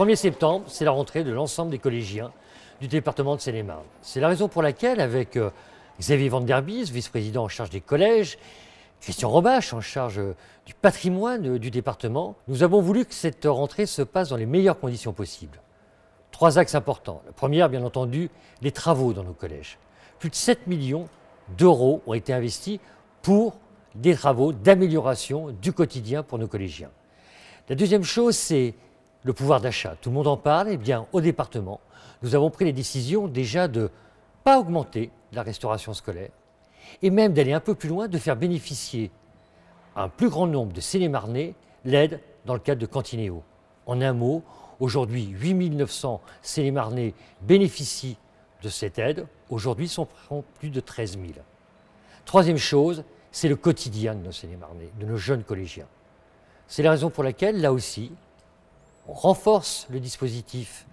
1er septembre, c'est la rentrée de l'ensemble des collégiens du département de Seine-et-Marne. C'est la raison pour laquelle, avec euh, Xavier Van Der Bies, vice-président en charge des collèges, Christian Robache, en charge euh, du patrimoine euh, du département, nous avons voulu que cette rentrée se passe dans les meilleures conditions possibles. Trois axes importants. La première, bien entendu, les travaux dans nos collèges. Plus de 7 millions d'euros ont été investis pour des travaux d'amélioration du quotidien pour nos collégiens. La deuxième chose, c'est le pouvoir d'achat. Tout le monde en parle. Eh bien, au département, nous avons pris les décisions déjà de ne pas augmenter la restauration scolaire et même d'aller un peu plus loin, de faire bénéficier un plus grand nombre de Sénémarnais l'aide dans le cadre de Cantineo. En un mot, aujourd'hui, 8 900 Sénémarnais bénéficient de cette aide. Aujourd'hui, ils sont plus de 13 000. Troisième chose, c'est le quotidien de nos Sénémarnais, de nos jeunes collégiens. C'est la raison pour laquelle, là aussi, on renforce le dispositif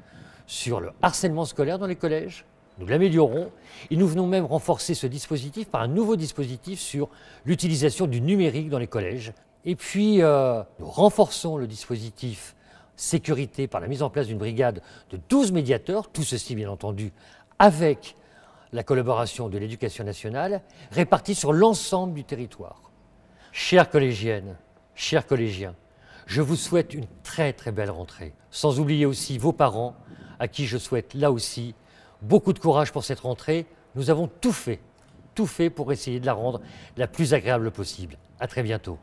sur le harcèlement scolaire dans les collèges, nous l'améliorons, et nous venons même renforcer ce dispositif par un nouveau dispositif sur l'utilisation du numérique dans les collèges. Et puis, euh, nous renforçons le dispositif sécurité par la mise en place d'une brigade de 12 médiateurs, tout ceci bien entendu avec la collaboration de l'éducation nationale, répartie sur l'ensemble du territoire. Chères collégiennes, chers collégiens, je vous souhaite une très très belle rentrée, sans oublier aussi vos parents, à qui je souhaite là aussi beaucoup de courage pour cette rentrée. Nous avons tout fait, tout fait pour essayer de la rendre la plus agréable possible. À très bientôt.